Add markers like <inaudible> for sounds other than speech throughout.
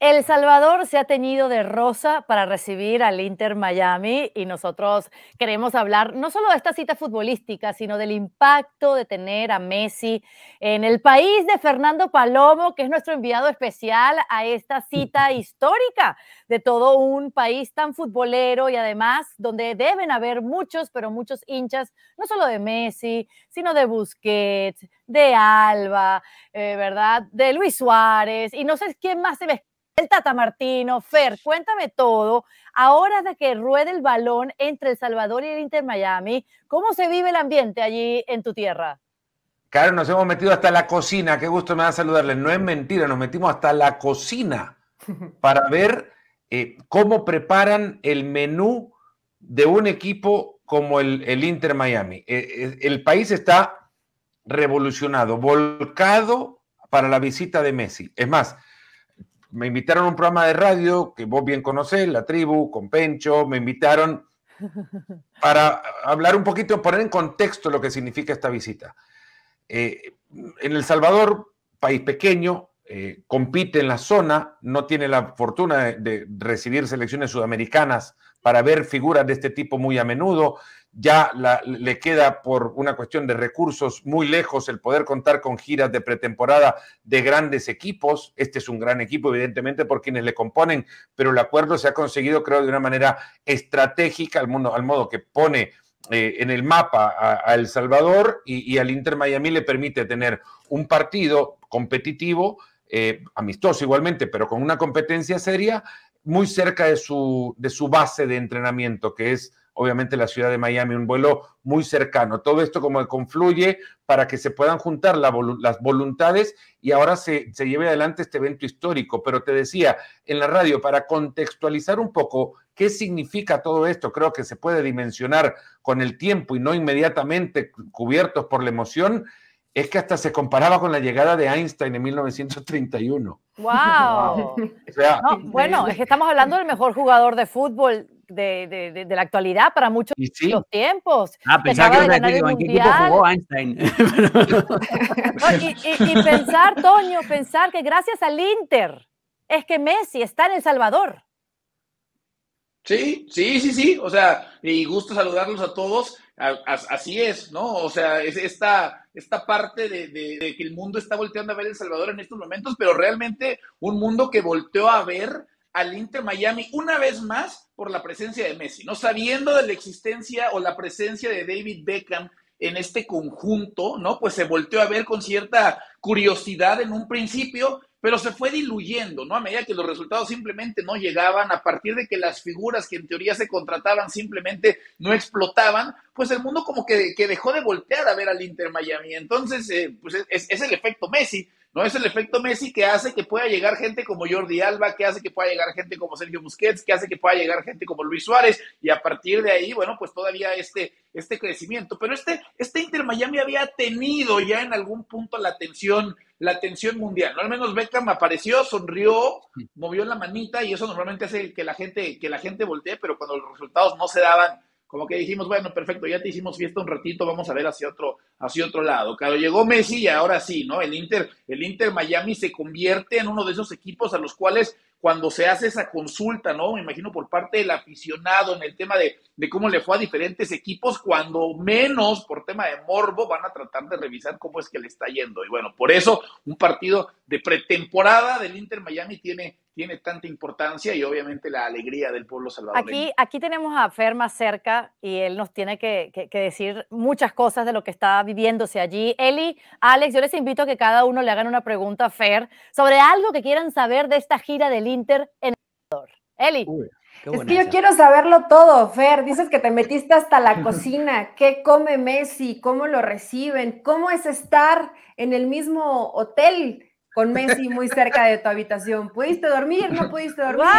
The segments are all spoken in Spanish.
El Salvador se ha teñido de rosa para recibir al Inter Miami y nosotros queremos hablar no solo de esta cita futbolística, sino del impacto de tener a Messi en el país de Fernando Palomo, que es nuestro enviado especial a esta cita <laughs> histórica de todo un país tan futbolero y además donde deben haber muchos, pero muchos hinchas, no solo de Messi, sino de Busquets, de Alba, eh, ¿verdad? De Luis Suárez y no sé quién más se ve el Tata Martino, Fer, cuéntame todo. Ahora de que ruede el balón entre El Salvador y el Inter Miami, ¿cómo se vive el ambiente allí en tu tierra? Claro, nos hemos metido hasta la cocina. Qué gusto me da saludarles. No es mentira, nos metimos hasta la cocina <laughs> para ver eh, cómo preparan el menú de un equipo como el, Inter Miami. Eh, eh, el país está revolucionado, volcado para la visita de Messi. Es más, me invitaron a un programa de radio que vos bien conocés, La Tribu, con Pencho, me invitaron <laughs> para hablar un poquito, poner en contexto lo que significa esta visita. Eh, en El Salvador, país pequeño, eh, compite en la zona, no tiene la fortuna de, recibir selecciones sudamericanas para ver figuras de este tipo muy a menudo. Ya le queda por una cuestión de recursos muy lejos el poder contar con giras de pretemporada de grandes equipos. Este es un gran equipo, evidentemente, por quienes le componen, pero el acuerdo se ha conseguido, creo, de una manera estratégica, al, mundo, al modo que pone eh, en el mapa a, El Salvador y, y, al Inter Miami le permite tener un partido competitivo eh, amistoso igualmente, pero con una competencia seria, muy cerca de su, de su base de entrenamiento, que es obviamente la ciudad de Miami, un vuelo muy cercano. Todo esto como confluye para que se puedan juntar las voluntades y ahora se, se, lleve adelante este evento histórico. Pero te decía en la radio, para contextualizar un poco qué significa todo esto, creo que se puede dimensionar con el tiempo y no inmediatamente cubiertos por la emoción es que hasta se comparaba con la llegada de Einstein en 1931. ¡Wow! bueno, es que estamos hablando del mejor jugador de fútbol de, la actualidad para muchos los tiempos. Ah, pensaba que era ¿en qué equipo jugó Einstein? <laughs> y, y pensar, Toño, pensar que gracias al Inter es que Messi está en El Salvador. Sí, sí, sí, sí. O sea, y gusto saludarlos a todos así es, ¿no? O sea, es esta, esta parte de, de, que el mundo está volteando a ver El Salvador en estos momentos, pero realmente un mundo que volteó a ver al Inter Miami una vez más por la presencia de Messi, ¿no? Sabiendo de la existencia o la presencia de David Beckham en este conjunto, ¿no? Pues se volteó a ver con cierta curiosidad en un principio, pero se fue diluyendo, ¿no? A medida que los resultados simplemente no llegaban, a partir de que las figuras que en teoría se contrataban simplemente no explotaban, pues el mundo como que, dejó de voltear a ver al Inter Miami. Entonces, eh, pues es, el efecto Messi. ¿no? Es el efecto Messi que hace que pueda llegar gente como Jordi Alba, que hace que pueda llegar gente como Sergio Busquets, que hace que pueda llegar gente como Luis Suárez, y a partir de ahí, bueno, pues todavía este, este crecimiento. Pero este, este Inter Miami había tenido ya en algún punto la atención, la atención mundial, Al menos Beckham apareció, sonrió, movió la manita, y eso normalmente hace que la gente, que la gente voltee, pero cuando los resultados no se daban como que dijimos, bueno, perfecto, ya te hicimos fiesta un ratito, vamos a ver hacia otro, hacia otro lado. Claro, llegó Messi y ahora sí, ¿no? El Inter, el Inter Miami se convierte en uno de esos equipos a los cuales cuando se hace esa consulta, ¿no? Me imagino por parte del aficionado en el tema de, de, cómo le fue a diferentes equipos, cuando menos por tema de morbo van a tratar de revisar cómo es que le está yendo. Y bueno, por eso un partido de pretemporada del Inter Miami tiene, tiene tanta importancia y obviamente la alegría del pueblo salvadoreño. Aquí, aquí tenemos a Fer más cerca y él nos tiene que, decir muchas cosas de lo que está viviéndose allí. Eli, Alex, yo les invito a que cada uno le hagan una pregunta a Fer sobre algo que quieran saber de esta gira del Inter en el Eli. es que yo quiero saberlo todo, Fer. Dices que te metiste hasta la cocina. <laughs> ¿Qué come Messi? ¿Cómo lo reciben? ¿Cómo es estar en el mismo hotel? con Messi muy cerca de tu habitación. ¿Pudiste dormir? ¿No pudiste dormir? ¡Wow!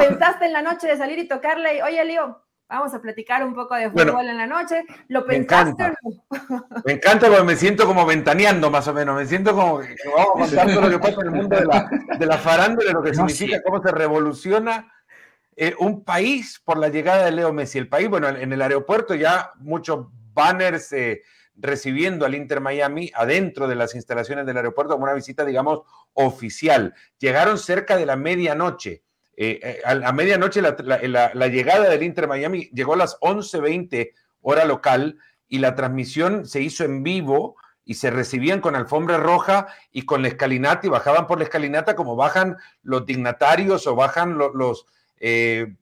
¿La pensaste en la noche de salir y tocarle? Oye, Leo, vamos a platicar un poco de fútbol en la noche. ¿Lo pensaste? Me encanta, <laughs> me encanta porque me siento como ventaneando más o menos. Me siento como que vamos a lo que pasa en el mundo de la, de la farándula, lo que significa cómo se revoluciona eh, un país por la llegada de Leo Messi. El país, bueno, en el aeropuerto ya muchos banners... Eh, recibiendo al Inter Miami adentro de las instalaciones del aeropuerto una visita, digamos, oficial. Llegaron cerca de la medianoche. Eh, eh, a, medianoche la, llegada del Inter Miami llegó a las 11.20 hora local y la transmisión se hizo en vivo y se recibían con alfombra roja y con la escalinata y bajaban por la escalinata como bajan los dignatarios o bajan los, eh,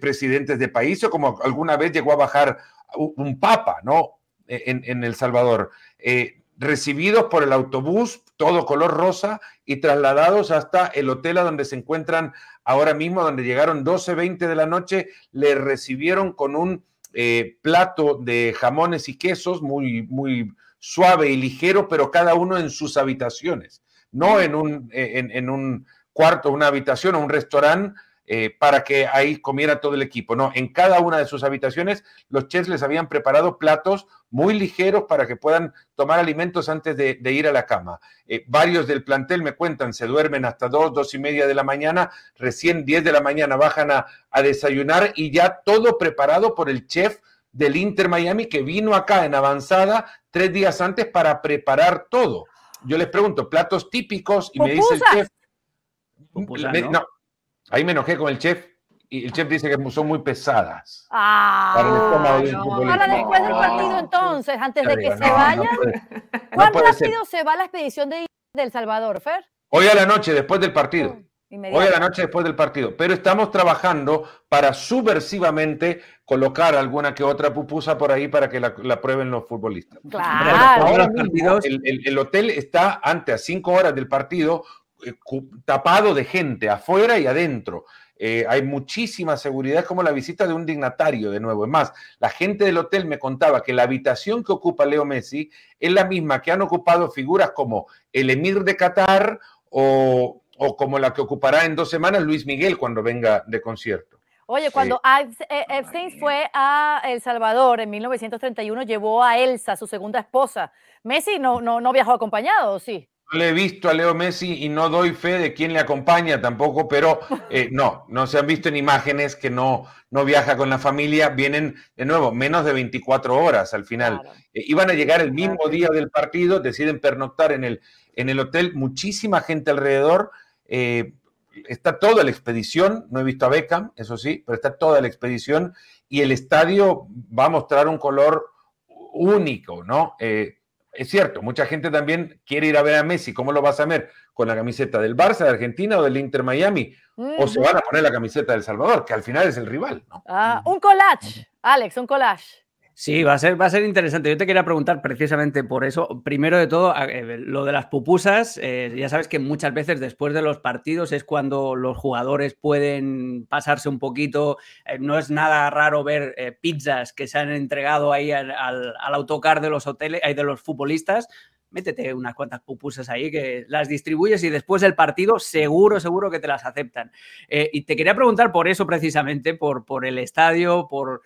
presidentes de país o como alguna vez llegó a bajar un papa, ¿no? en, El Salvador, eh, recibidos por el autobús, todo color rosa, y trasladados hasta el hotel a donde se encuentran ahora mismo, donde llegaron 1220 de la noche, le recibieron con un eh, plato de jamones y quesos muy, muy suave y ligero, pero cada uno en sus habitaciones, no mm. en un, eh, en, en un cuarto, una habitación o un restaurante eh, para que ahí comiera todo el equipo. No, en cada una de sus habitaciones los chefs les habían preparado platos muy ligeros para que puedan tomar alimentos antes de, ir a la cama. Eh, varios del plantel me cuentan, se duermen hasta dos, dos y media de la mañana, recién diez de la mañana bajan a, desayunar y ya todo preparado por el chef del Inter Miami que vino acá en avanzada tres días antes para preparar todo. Yo les pregunto, platos típicos y me dice el chef... no Ahí me enojé con el chef y el chef dice que son muy pesadas. Ah, para el no. Ahora después del partido entonces, antes de que se vayan. No se va la expedición de, El Salvador, Fer? Hoy a la noche, después del partido. Ah, Hoy a la noche después del partido. Pero estamos trabajando para subversivamente colocar alguna que otra pupusa por ahí para que la, prueben los futbolistas. Claro. el, el, hotel está antes, a cinco horas del partido eh, tapado de gente, afuera y adentro. Eh, hay muchísima seguridad, como la visita de un dignatario, de nuevo. Es más, la gente del hotel me contaba que la habitación que ocupa Leo Messi es la misma que han ocupado figuras como el emir de Qatar o, como la que ocupará en dos semanas Luis Miguel cuando venga de concierto. Oye, cuando Epstein fue a El Salvador en 1931, llevó a Elsa, su segunda esposa. Messi no, no, no viajó acompañado, ¿sí? le he visto a Leo Messi y no doy fe de quién le acompaña tampoco, pero eh, no, no se han visto en imágenes que no, no viaja con la familia, vienen de nuevo menos de 24 horas al final. Eh, iban a llegar el mismo día del partido, deciden pernoctar en el, en el hotel, muchísima gente alrededor. Eh, está toda la expedición, no he visto a Beckham, eso sí, pero está toda la expedición y el estadio va a mostrar un color único, ¿no? es cierto, mucha gente también quiere ir a ver a Messi. ¿Cómo lo vas a ver? ¿Con la camiseta del Barça, de Argentina o del Inter Miami? O se van a poner la camiseta del Salvador, que al final es el rival. ¿no? Ah, un collage, Alex, un collage. Sí, va a, ser, va a ser interesante. Yo te quería preguntar precisamente por eso. Primero de todo, eh, lo de las pupusas, eh, ya sabes que muchas veces después de los partidos es cuando los jugadores pueden pasarse un poquito. Eh, no es nada raro ver pizzas que se han entregado ahí al, autocar de los hoteles, de los futbolistas métete unas cuantas pupusas ahí que las distribuyes y después del partido seguro, seguro que te las aceptan. y te quería preguntar por eso precisamente, por, por el estadio, por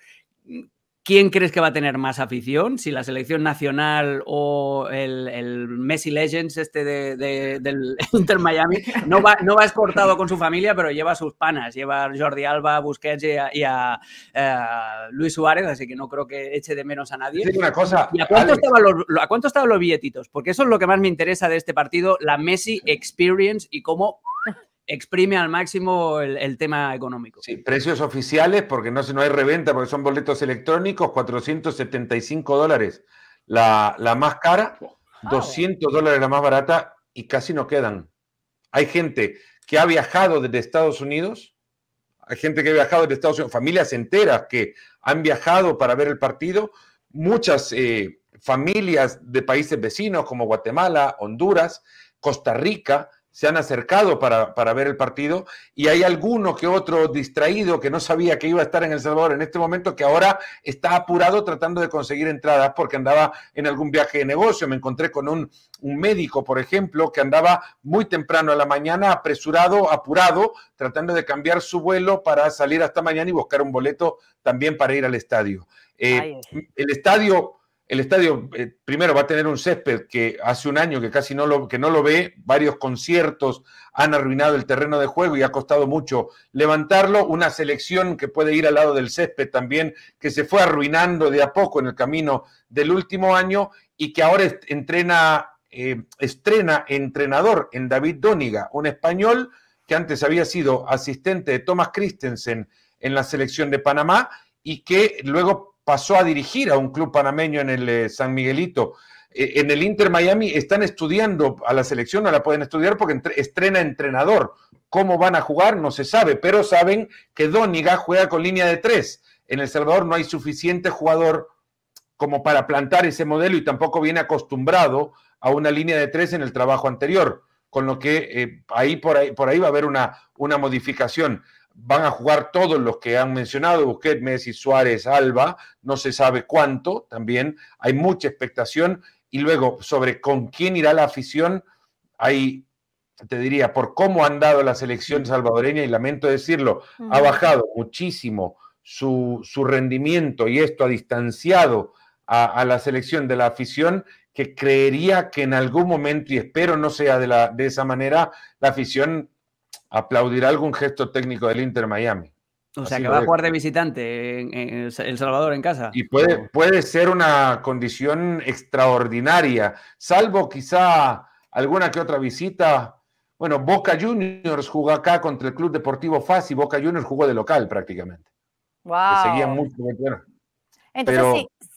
¿Quién crees que va a tener más afición? ¿Si la selección nacional o el, Messi Legends, este de, del <laughs> Inter Miami? No va, no va escortado con su familia, pero lleva sus panas. Lleva a Jordi Alba, Busquets y a, y eh, Luis Suárez, así que no creo que eche de menos a nadie. una cosa. cuánto, estaban los, a cuánto estaban los billetitos? Porque eso es lo que más me interesa de este partido, la Messi Experience y cómo exprime al máximo el, tema económico. Sí, precios oficiales, porque no, no hay reventa, porque son boletos electrónicos, 475 dólares la, más cara, 200 ah, dólares la más barata y casi no quedan. Hay gente que ha viajado desde Estados Unidos, hay gente que ha viajado desde Estados Unidos, familias enteras que han viajado para ver el partido, muchas eh, familias de países vecinos como Guatemala, Honduras, Costa Rica, se han acercado para, ver el partido y hay alguno que otro distraído que no sabía que iba a estar en El Salvador en este momento que ahora está apurado tratando de conseguir entradas porque andaba en algún viaje de negocio. Me encontré con un, médico, por ejemplo, que andaba muy temprano a la mañana, apresurado, apurado, tratando de cambiar su vuelo para salir hasta mañana y buscar un boleto también para ir al estadio. Eh, el estadio el estadio, eh, primero, va a tener un césped que hace un año que casi no lo, que no lo ve. Varios conciertos han arruinado el terreno de juego y ha costado mucho levantarlo. Una selección que puede ir al lado del césped también, que se fue arruinando de a poco en el camino del último año y que ahora entrena, eh, estrena entrenador en David Dóniga, un español que antes había sido asistente de Thomas Christensen en la selección de Panamá y que luego pasó a dirigir a un club panameño en el eh, San Miguelito. Eh, en el Inter Miami están estudiando a la selección, no la pueden estudiar porque estrena entrenador. ¿Cómo van a jugar? No se sabe, pero saben que Dóniga juega con línea de tres. En El Salvador no hay suficiente jugador como para plantar ese modelo y tampoco viene acostumbrado a una línea de tres en el trabajo anterior, con lo que eh, ahí, por ahí por ahí va a haber una, una modificación van a jugar todos los que han mencionado, Busquets, Messi, Suárez, Alba, no se sabe cuánto, también hay mucha expectación. Y luego, sobre con quién irá la afición, Ahí te diría, por cómo han dado la selección salvadoreña, y lamento decirlo, ha bajado muchísimo su, rendimiento y esto ha distanciado a, la selección de la afición que creería que en algún momento, y espero no sea de, la, de esa manera, la afición aplaudirá algún gesto técnico del Inter Miami. O sea, que va a jugar de visitante en, El Salvador en casa. Y puede, puede ser una condición extraordinaria, salvo quizá alguna que otra visita. Bueno, Boca Juniors jugó acá contra el Club Deportivo FAS y Boca Juniors jugó de local prácticamente. Wow. seguían mucho. Entonces, sí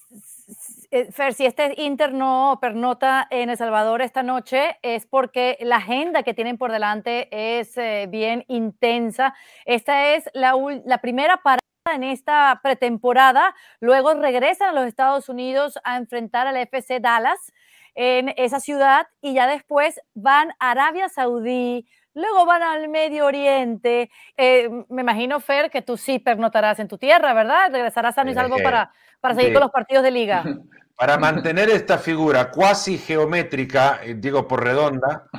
eh, Fer, si este interno pernota en El Salvador esta noche, es porque la agenda que tienen por delante es eh, bien intensa. Esta es la, la primera parada en esta pretemporada. Luego regresan a los Estados Unidos a enfrentar al FC Dallas en esa ciudad y ya después van a Arabia Saudí, luego van al Medio Oriente. Eh, me imagino, Fer, que tú sí pernotarás en tu tierra, ¿verdad? Regresarás sano y salvo para, para seguir con los partidos de liga. <laughs> Para mantener esta figura cuasi geométrica, eh, digo por redonda,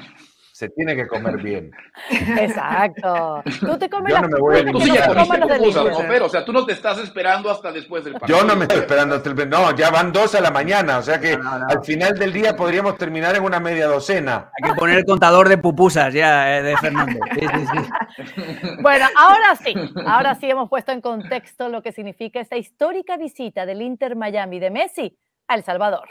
se tiene que comer bien. Exacto. Tú te comes Yo no me voy a tú ya pero O sea, tú no te estás esperando hasta después del partido. Yo no me estoy esperando hasta el No, ya van dos a la mañana. O sea que al final del día podríamos terminar en una media docena. Hay que poner el contador de pupusas ya eh, de Fernando. <laughs> Bueno, ahora sí. Ahora sí hemos puesto en contexto lo que significa esta histórica visita del Inter Miami de Messi a El Salvador.